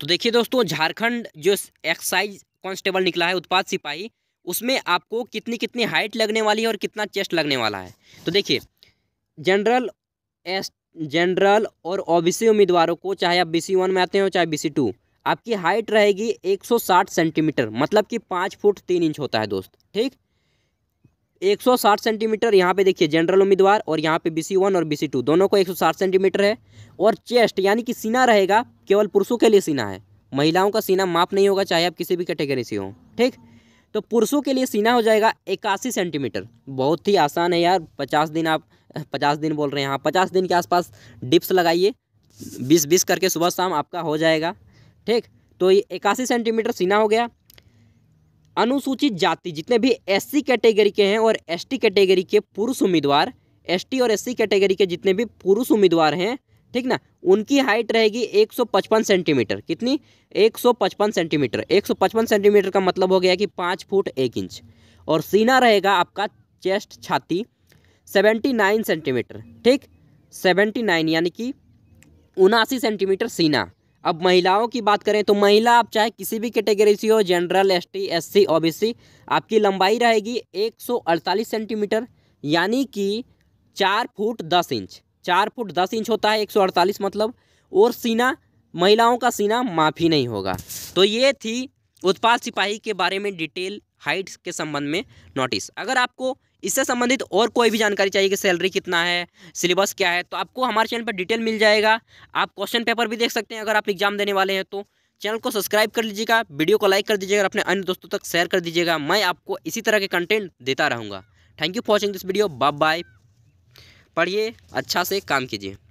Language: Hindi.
तो देखिए दोस्तों झारखंड जो एक्साइज कांस्टेबल निकला है उत्पाद सिपाही उसमें आपको कितनी कितनी हाइट लगने वाली है और कितना चेस्ट लगने वाला है तो देखिए जनरल एस जनरल और ओबीसी उम्मीदवारों को चाहे आप बीसी वन में आते हो चाहे बीसी टू आपकी हाइट रहेगी 160 सेंटीमीटर मतलब कि पाँच फुट तीन इंच होता है दोस्त ठीक 160 सेंटीमीटर यहाँ पे देखिए जनरल उम्मीदवार और यहाँ पे बी वन और बी टू दोनों को 160 सेंटीमीटर है और चेस्ट यानी कि सीना रहेगा केवल पुरुषों के लिए सीना है महिलाओं का सीना माप नहीं होगा चाहे आप किसी भी कैटेगरी से हो ठीक तो पुरुषों के लिए सीना हो जाएगा इक्यासी सेंटीमीटर बहुत ही आसान है यार पचास दिन आप पचास दिन बोल रहे हैं हाँ पचास दिन के आसपास डिप्स लगाइए बीस बीस करके सुबह शाम आपका हो जाएगा ठीक तो ये इक्यासी सेंटीमीटर सीना हो गया अनुसूचित जाति जितने भी एससी कैटेगरी के हैं और एसटी कैटेगरी के पुरुष उम्मीदवार एसटी और एससी कैटेगरी के जितने भी पुरुष उम्मीदवार हैं ठीक ना उनकी हाइट रहेगी 155 सेंटीमीटर कितनी 155 सेंटीमीटर 155 सेंटीमीटर का मतलब हो गया कि पाँच फुट एक इंच और सीना रहेगा आपका चेस्ट छाती 79 सेंटीमीटर ठीक 79 यानी कि उनासी सेंटीमीटर सीना अब महिलाओं की बात करें तो महिला आप चाहे किसी भी कैटेगरी से हो general S T S C O B C आपकी लंबाई रहेगी 148 सेंटीमीटर यानी कि चार फुट दस इंच चार फुट दस इंच होता है 148 मतलब और सीना महिलाओं का सीना माफी नहीं होगा तो ये थी उत्पाद सिपाही के बारे में डिटेल हाइट्स के संबंध में नोटिस अगर आपको इससे संबंधित और कोई भी जानकारी चाहिए कि सैलरी कितना है सिलेबस क्या है तो आपको हमारे चैनल पर डिटेल मिल जाएगा आप क्वेश्चन पेपर भी देख सकते हैं अगर आप एग्जाम देने वाले हैं तो चैनल को सब्सक्राइब कर लीजिएगा वीडियो को लाइक कर दीजिएगा अपने अन्य दोस्तों तक शेयर कर दीजिएगा मैं आपको इसी तरह के कंटेंट देता रहूँगा thank you for watching this video bye bye पढ़िए अच्छा से काम कीजिए